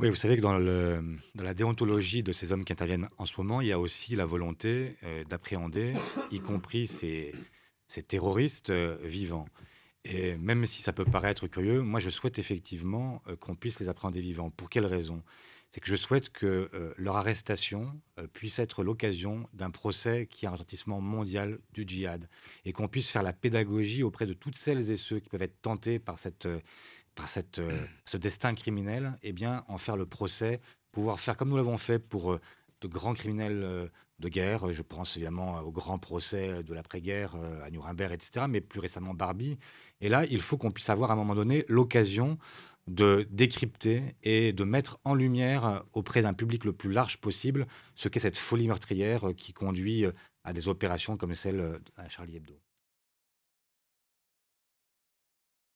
Oui, vous savez que dans, le, la déontologie de ces hommes qui interviennent en ce moment, il y a aussi la volonté euh, d'appréhender, y compris ces, terroristes euh, vivants. Et même si ça peut paraître curieux, moi je souhaite effectivement euh, qu'on puisse les appréhender vivants. Pour quelle raison C'est que je souhaite que leur arrestation puisse être l'occasion d'un procès qui a un retentissement mondial du djihad et qu'on puisse faire la pédagogie auprès de toutes celles et ceux qui peuvent être tentés par cette par cette, euh, ce destin criminel, eh bien, en faire le procès, pouvoir faire comme nous l'avons fait pour euh, de grands criminels euh, de guerre. Je pense évidemment au grand procès de l'après-guerre à Nuremberg, etc., mais plus récemment Barbie. Et là, il faut qu'on puisse avoir à un moment donné l'occasion de décrypter et de mettre en lumière auprès d'un public le plus large possible ce qu'est cette folie meurtrière qui conduit à des opérations comme celle de Charlie Hebdo.